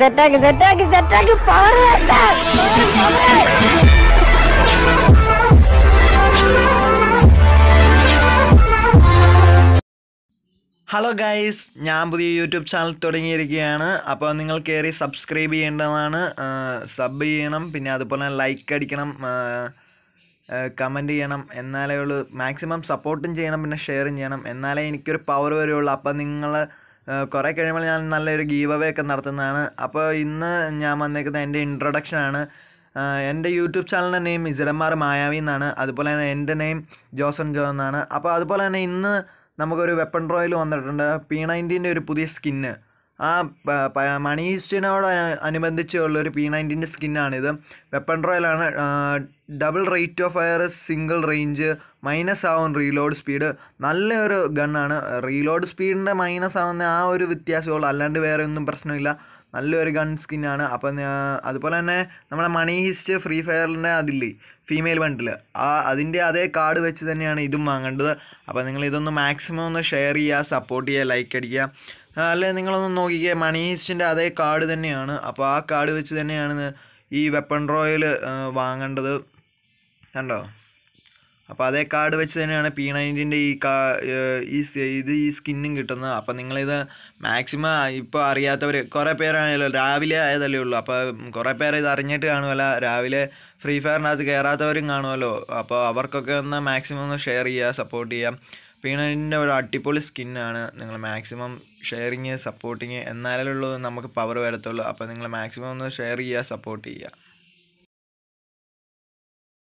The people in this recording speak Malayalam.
സെറ്റാക്കി സെറ്റാക്കി ഹലോ ഗൈസ് ഞാൻ പുതിയ യൂട്യൂബ് ചാനൽ തുടങ്ങിയിരിക്കുകയാണ് അപ്പോൾ നിങ്ങൾ കയറി സബ്സ്ക്രൈബ് ചെയ്യേണ്ടതാണ് സബ് ചെയ്യണം പിന്നെ അതുപോലെ ലൈക്ക് അടിക്കണം കമൻറ്റ് ചെയ്യണം എന്നാലേ ഉള്ളൂ മാക്സിമം സപ്പോർട്ടും ചെയ്യണം പിന്നെ ഷെയറും ചെയ്യണം എന്നാലേ എനിക്കൊരു പവർ വരുള്ളൂ അപ്പം നിങ്ങൾ കുറേ കഴിയുമ്പോൾ ഞാൻ നല്ലൊരു ഗീവ് അവേ ഒക്കെ നടത്തുന്നതാണ് അപ്പോൾ ഇന്ന് ഞാൻ വന്നേക്കുന്നത് എൻ്റെ ഇൻട്രൊഡക്ഷനാണ് എൻ്റെ യൂട്യൂബ് ചാനലിൻ്റെ നെയിം ഇസലന്മാർ മായാവി എന്നാണ് അതുപോലെ തന്നെ എൻ്റെ നെയിം ജോസൺ ജോ എന്നാണ് അപ്പോൾ അതുപോലെ തന്നെ ഇന്ന് നമുക്കൊരു വെപ്പൺ ഡ്രോയിൽ വന്നിട്ടുണ്ട് പി നയൻറ്റീൻ്റെ ഒരു പുതിയ സ്കിന്ന് ആ മണി ഹിസ്റ്റിനോട് അനുബന്ധിച്ചുള്ളൊരു പി നയൻറ്റീൻ്റെ സ്കിന്നാണിത് വെപ്പൺ റോയലാണ് double rate of fire single range minus ആവും റീലോഡ് സ്പീഡ് നല്ലൊരു ഗണ്ണാണ് റീലോഡ് സ്പീഡിൻ്റെ മൈനസ് ആവുന്ന ആ ഒരു വ്യത്യാസമുള്ളൂ അല്ലാണ്ട് വേറെ ഒന്നും പ്രശ്നമില്ല നല്ലൊരു ഗൺ സ്കിന്നാണ് അപ്പം അതുപോലെ തന്നെ നമ്മുടെ മണി ഹിസ്റ്റ് ഫ്രീ ഫയറിൻ്റെ അതില്ലേ ഫീമെയിൽ വണ്ടിൽ ആ അതിൻ്റെ അതേ കാർഡ് വെച്ച് തന്നെയാണ് ഇതും വാങ്ങേണ്ടത് അപ്പോൾ നിങ്ങൾ ഇതൊന്ന് മാക്സിമം ഒന്ന് ഷെയർ ചെയ്യുക സപ്പോർട്ട് ചെയ്യുക ലൈക്ക് അടിക്കുക അല്ലെ നിങ്ങളൊന്ന് നോക്കിക്കേ മണീഷിൻ്റെ അതേ കാർഡ് തന്നെയാണ് അപ്പോൾ ആ കാർഡ് വെച്ച് തന്നെയാണ് ഈ വെപ്പൺ റോയൽ വാങ്ങേണ്ടത് കണ്ടോ അപ്പോൾ അതേ കാർഡ് വെച്ച് തന്നെയാണ് പി നയൻറ്റീൻ്റെ ഈ കാ ഈ ഇത് ഈ സ്കിന്നും കിട്ടുന്നത് അപ്പോൾ നിങ്ങളിത് മാക്സിമം ഇപ്പോൾ അറിയാത്തവർ കുറേ പേരാണല്ലോ രാവിലെ ആയതല്ലേ ഉള്ളൂ അപ്പോൾ കുറേ പേർ ഇത് അറിഞ്ഞിട്ട് കാണുമല്ലോ രാവിലെ ഫ്രീ ഫയറിനകത്ത് കയറാത്തവരും കാണുമല്ലോ അപ്പോൾ അവർക്കൊക്കെ ഒന്ന് മാക്സിമം ഒന്ന് ഷെയർ ചെയ്യുക സപ്പോർട്ട് ചെയ്യുക പീണലിൻ്റെ ഒരു അടിപൊളി സ്കിന്നാണ് നിങ്ങൾ മാക്സിമം ഷെയറിങ് സപ്പോർട്ടിങ് എന്നാലേ ഉള്ളൂ നമുക്ക് പവർ വരത്തുള്ളൂ അപ്പോൾ നിങ്ങൾ മാക്സിമം ഒന്ന് ഷെയർ ചെയ്യുക സപ്പോർട്ട് ചെയ്യുക